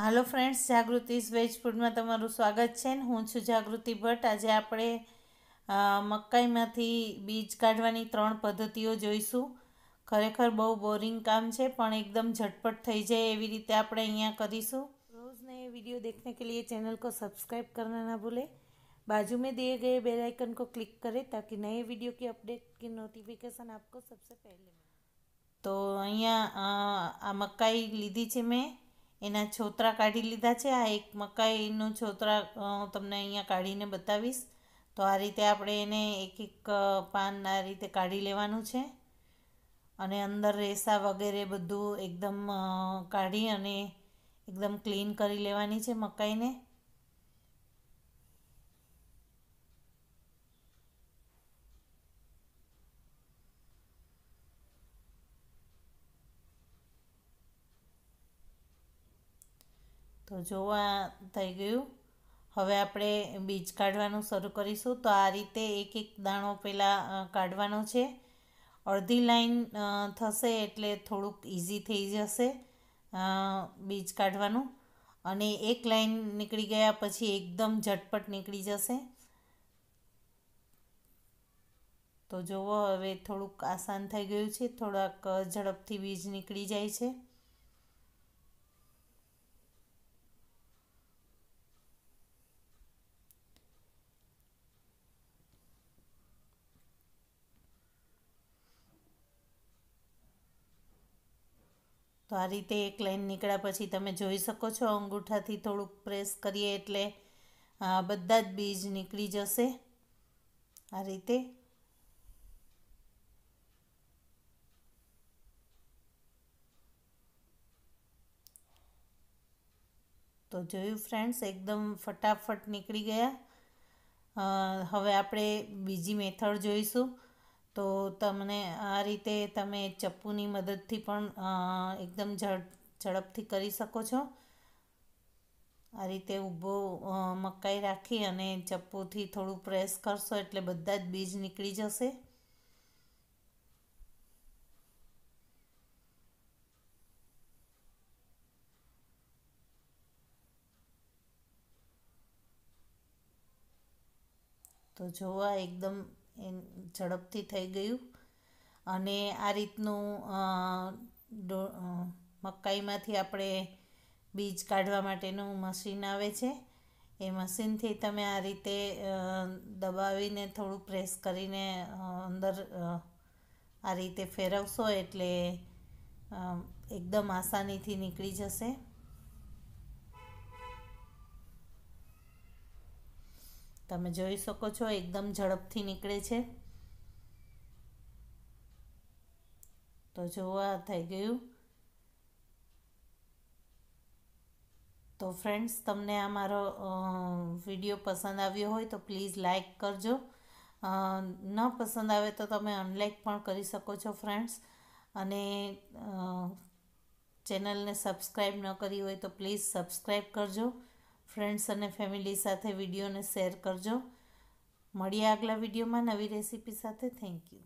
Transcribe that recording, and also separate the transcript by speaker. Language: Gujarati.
Speaker 1: હાલો ફ્રેન્ડ્સ જાગૃતિ વેજ ફૂડમાં તમારું સ્વાગત છે ને હું છું જાગૃતિ ભટ્ટ આજે આપણે મકાઈમાંથી બીજ કાઢવાની ત્રણ પદ્ધતિઓ જોઈશું ખરેખર બહુ બોરિંગ કામ છે પણ એકદમ ઝટપટ થઈ જાય એવી રીતે આપણે અહીંયા કરીશું રોજ નએ વિડીયો દેખને કે લીએ ચેનલ को सब्सक्राइब करना ना ભૂલે બાજુ મેં દે ગયે बेल आइकन को क्लिक करें ताकि नए वीडियो की अपडेट की नोटिफिकेशन आपको सबसे पहले तो અહીંયા આ મકાઈ લીધી છે મેં એના છોતરા કાઢી લીધા છે આ એક મકાઈનું છોતરા હું તમને અહીંયા કાઢીને બતાવીશ તો આ રીતે આપણે એને એક એક પાન આ રીતે કાઢી લેવાનું છે અને અંદર રેસા વગેરે બધું એકદમ કાઢી અને એકદમ ક્લીન કરી લેવાની છે મકાઈને તો જોવા થઈ ગયું હવે આપણે બીજ કાઢવાનું શરૂ કરીશું તો આ રીતે એક એક દાણો પહેલાં કાઢવાનો છે અડધી લાઈન થશે એટલે થોડુંક ઇઝી થઈ જશે બીજ કાઢવાનું અને એક લાઈન નીકળી ગયા પછી એકદમ ઝટપટ નીકળી જશે તો જુઓ હવે થોડુંક આસાન થઈ ગયું છે થોડાક ઝડપથી બીજ નીકળી જાય છે તો આ રીતે એક લાઈન નીકળ્યા પછી તમે જોઈ શકો છો અંગૂઠાથી થોડુંક પ્રેસ કરીએ એટલે બધા જ બીજ નીકળી જશે આ રીતે તો જોયું ફ્રેન્ડ્સ એકદમ ફટાફટ નીકળી ગયા હવે આપણે બીજી મેથડ જોઈશું તો તમને આ રીતે તમે ચપ્પુની મદદથી પણ એકદમ ઝડપથી કરી શકો છો આ રીતે ઊભો મકાઈ રાખી અને ચપ્પુથી થોડું પ્રેસ કરશો એટલે બધા જ બીજ નીકળી જશે તો જોવા એકદમ એ ઝડપથી થઈ ગયું અને આ રીતનું મકાઈમાંથી આપણે બીજ કાઢવા માટેનું મશીન આવે છે એ મશીનથી તમે આ રીતે દબાવીને થોડું પ્રેસ કરીને અંદર આ રીતે ફેરવશો એટલે એકદમ આસાનીથી નીકળી જશે તમે જોઈ શકો છો એકદમ ઝડપથી નીકળે છે તો જોવા થઈ ગયું તો ફ્રેન્ડ્સ તમને આ મારો વિડીયો પસંદ આવ્યો હોય તો પ્લીઝ લાઇક કરજો ન પસંદ આવે તો તમે અનલાઇક પણ કરી શકો છો ફ્રેન્ડ્સ અને ચેનલને સબસ્ક્રાઈબ ન કરી હોય તો પ્લીઝ સબસ્ક્રાઈબ કરજો ફ્રેન્ડ્સ અને ફેમિલી સાથે વિડીયોને શેર કરજો મળીએ આગલા વિડીયોમાં નવી રેસીપી સાથે થેન્ક યુ